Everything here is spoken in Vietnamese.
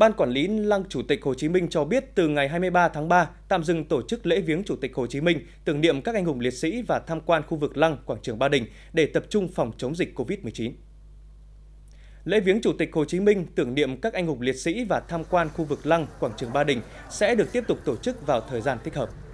Ban quản lý Lăng Chủ tịch Hồ Chí Minh cho biết từ ngày 23 tháng 3 tạm dừng tổ chức lễ viếng Chủ tịch Hồ Chí Minh, tưởng niệm các anh hùng liệt sĩ và tham quan khu vực Lăng, quảng trường Ba Đình để tập trung phòng chống dịch COVID-19. Lễ viếng Chủ tịch Hồ Chí Minh tưởng niệm các anh hùng liệt sĩ và tham quan khu vực Lăng, quảng trường Ba Đình sẽ được tiếp tục tổ chức vào thời gian thích hợp.